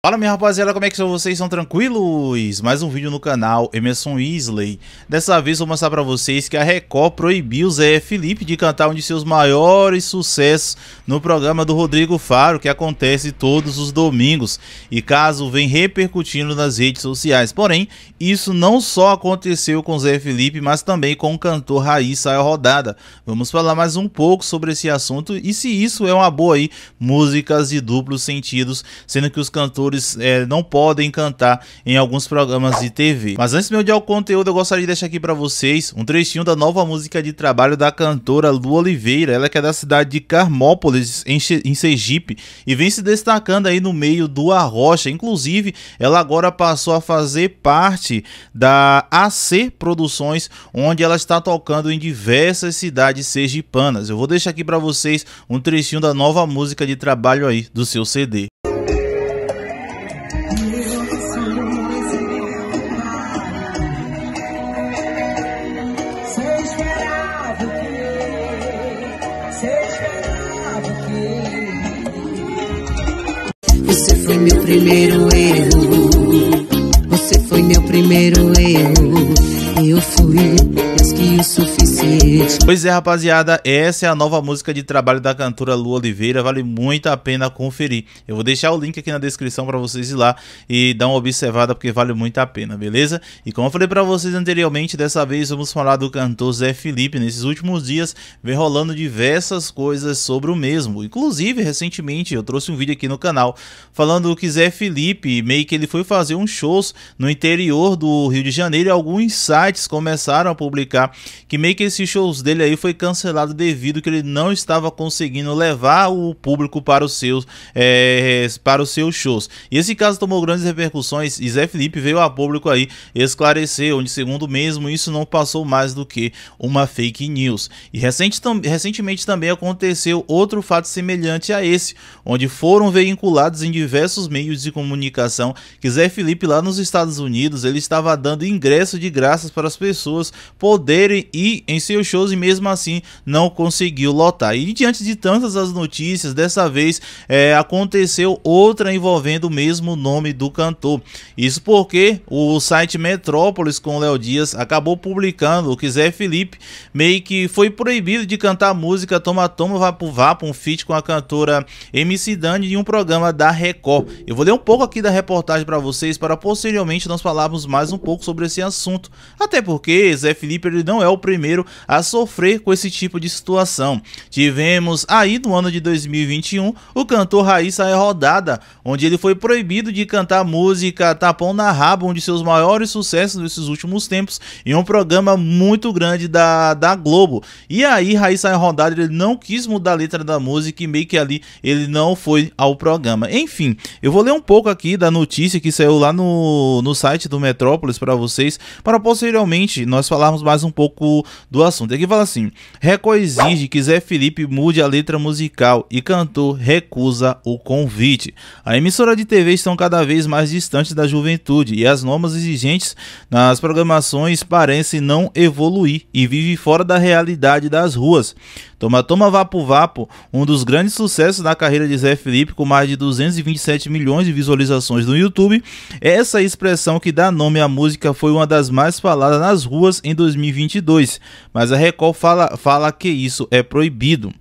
Fala minha rapaziada, como é que são vocês? São tranquilos? Mais um vídeo no canal Emerson Weasley. Dessa vez vou mostrar pra vocês que a Record proibiu Zé Felipe de cantar um de seus maiores sucessos no programa do Rodrigo Faro, que acontece todos os domingos e caso vem repercutindo nas redes sociais. Porém, isso não só aconteceu com Zé Felipe, mas também com o cantor Raiz Saia Rodada. Vamos falar mais um pouco sobre esse assunto e se isso é uma boa aí, músicas de duplos sentidos, sendo que os cantores é, não podem cantar em alguns programas de TV. Mas antes de eu odiar o conteúdo, eu gostaria de deixar aqui para vocês um trechinho da nova música de trabalho da cantora Lu Oliveira. Ela é que é da cidade de Carmópolis, em, em Sergipe, e vem se destacando aí no meio do arrocha. Inclusive, ela agora passou a fazer parte da AC Produções, onde ela está tocando em diversas cidades sergipanas. Eu vou deixar aqui para vocês um trechinho da nova música de trabalho aí do seu CD. foi meu primeiro erro. Você foi meu primeiro erro eu fui mais que o suficiente. Pois é, rapaziada, essa é a nova música de trabalho da cantora Lu Oliveira, vale muito a pena conferir. Eu vou deixar o link aqui na descrição para vocês ir lá e dar uma observada porque vale muito a pena, beleza? E como eu falei para vocês anteriormente, dessa vez vamos falar do cantor Zé Felipe. Nesses últimos dias vem rolando diversas coisas sobre o mesmo. Inclusive, recentemente eu trouxe um vídeo aqui no canal falando que Zé Felipe meio que ele foi fazer uns shows no interior do Rio de Janeiro e alguns sites sites começaram a publicar que meio que esses shows dele aí foi cancelado devido que ele não estava conseguindo levar o público para os seus, é, para os seus shows. E esse caso tomou grandes repercussões e Zé Felipe veio a público aí esclarecer, onde segundo mesmo isso não passou mais do que uma fake news. E recente, tam, recentemente também aconteceu outro fato semelhante a esse, onde foram veiculados em diversos meios de comunicação que Zé Felipe lá nos Estados Unidos ele estava dando ingresso de graças para as pessoas poderem ir em seus shows e mesmo assim não conseguiu lotar. E diante de tantas as notícias, dessa vez é, aconteceu outra envolvendo o mesmo nome do cantor. Isso porque o site Metrópolis com Léo Dias acabou publicando que Zé Felipe meio que foi proibido de cantar a música Toma Toma Vá Vapo, Vá, um feat com a cantora MC Dani de um programa da Record. Eu vou ler um pouco aqui da reportagem para vocês para posteriormente nós falarmos mais um pouco sobre esse assunto. Até até porque Zé Felipe ele não é o primeiro a sofrer com esse tipo de situação. Tivemos aí no ano de 2021 o cantor Raíssa é rodada, onde ele foi proibido de cantar música Tapão na Raba, um de seus maiores sucessos nesses últimos tempos, em um programa muito grande da, da Globo. E aí Raíssa é rodada, ele não quis mudar a letra da música e meio que ali ele não foi ao programa. Enfim, eu vou ler um pouco aqui da notícia que saiu lá no, no site do Metrópolis para vocês, para posteriormente posteriormente nós falarmos mais um pouco do assunto. Aqui fala assim: Record exige que Zé Felipe mude a letra musical e cantor recusa o convite. A emissora de TV estão cada vez mais distantes da juventude e as normas exigentes nas programações parecem não evoluir e vive fora da realidade das ruas. Toma Toma Vapo Vapo, um dos grandes sucessos na carreira de Zé Felipe, com mais de 227 milhões de visualizações no YouTube. Essa expressão que dá nome à música foi uma das mais faladas nas ruas em 2022, mas a Record fala, fala que isso é proibido.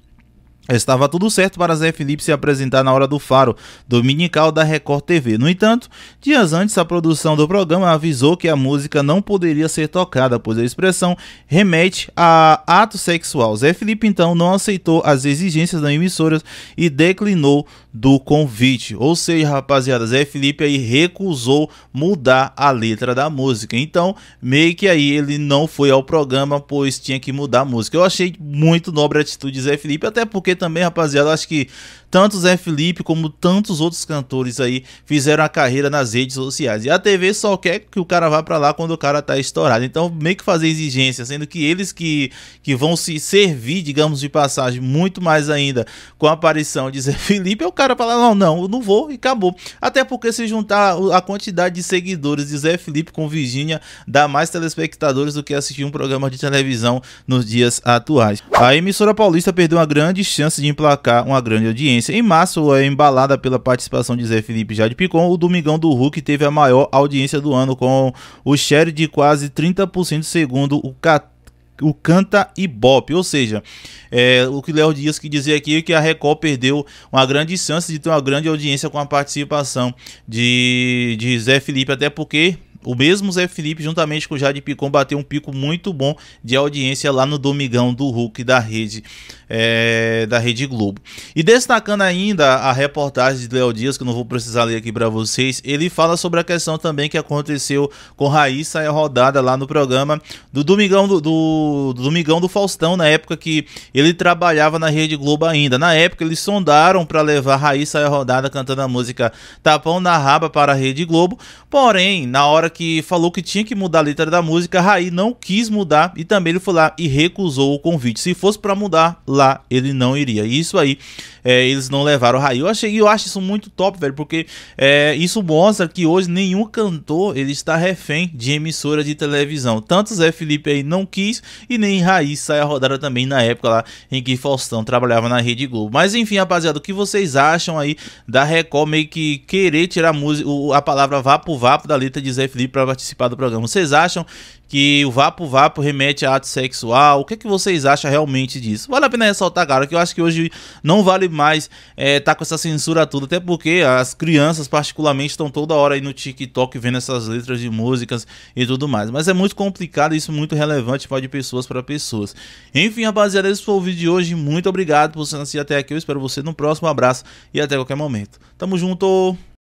Estava tudo certo para Zé Felipe se apresentar na hora do faro dominical da Record TV. No entanto, dias antes, a produção do programa avisou que a música não poderia ser tocada, pois a expressão remete a ato sexual. Zé Felipe, então, não aceitou as exigências da emissora e declinou do convite. Ou seja, rapaziada, Zé Felipe aí recusou mudar a letra da música. Então, meio que aí ele não foi ao programa, pois tinha que mudar a música. Eu achei muito nobre a atitude de Zé Felipe, até porque também, rapaziada, acho que tanto Zé Felipe como tantos outros cantores aí fizeram a carreira nas redes sociais. E a TV só quer que o cara vá para lá quando o cara tá estourado. Então, meio que fazer exigência, sendo que eles que, que vão se servir, digamos de passagem, muito mais ainda com a aparição de Zé Felipe, é o cara cara falar não, não, eu não vou e acabou. Até porque se juntar a quantidade de seguidores de Zé Felipe com Virginia dá mais telespectadores do que assistir um programa de televisão nos dias atuais. A emissora paulista perdeu uma grande chance de emplacar uma grande audiência. Em março, é embalada pela participação de Zé Felipe já de Picon, o Domingão do Hulk teve a maior audiência do ano, com o share de quase 30% segundo o 14 o Canta Ibope. Ou seja, é, o que Léo Dias quis dizer aqui é que a Record perdeu uma grande chance de ter uma grande audiência com a participação de, de Zé Felipe, até porque o mesmo Zé Felipe, juntamente com o Jade Picon, bateu um pico muito bom de audiência lá no Domingão do Hulk da Rede, é, da Rede Globo. E destacando ainda a reportagem de Léo Dias, que eu não vou precisar ler aqui para vocês, ele fala sobre a questão também que aconteceu com Raíssa e a rodada lá no programa do Domingão do, do, do Domingão do Faustão, na época que ele trabalhava na Rede Globo ainda. Na época, eles sondaram para levar Raíssa e a rodada cantando a música Tapão na Raba para a Rede Globo, porém, na hora que que falou que tinha que mudar a letra da música, Raí não quis mudar e também ele foi lá e recusou o convite. Se fosse para mudar lá, ele não iria. E isso aí, é, eles não levaram o Raí. Eu achei, eu acho isso muito top, velho, porque é, isso mostra que hoje nenhum cantor ele está refém de emissora de televisão. Tanto Zé Felipe aí não quis e nem Raí sai a rodada também na época lá em que Faustão trabalhava na Rede Globo. Mas enfim, rapaziada, o que vocês acham aí da Record meio que querer tirar a, música, a palavra vapo vapo da letra de Zé Felipe? para participar do programa. Vocês acham que o Vapo Vapo remete a ato sexual? O que, é que vocês acham realmente disso? Vale a pena ressaltar, cara, que eu acho que hoje não vale mais é, tá com essa censura toda, até porque as crianças, particularmente, estão toda hora aí no TikTok vendo essas letras de músicas e tudo mais. Mas é muito complicado isso, muito relevante, pode de pessoas para pessoas. Enfim, rapaziada, esse foi o vídeo de hoje. Muito obrigado por assistir até aqui. Eu espero você no próximo. Um abraço e até qualquer momento. Tamo junto!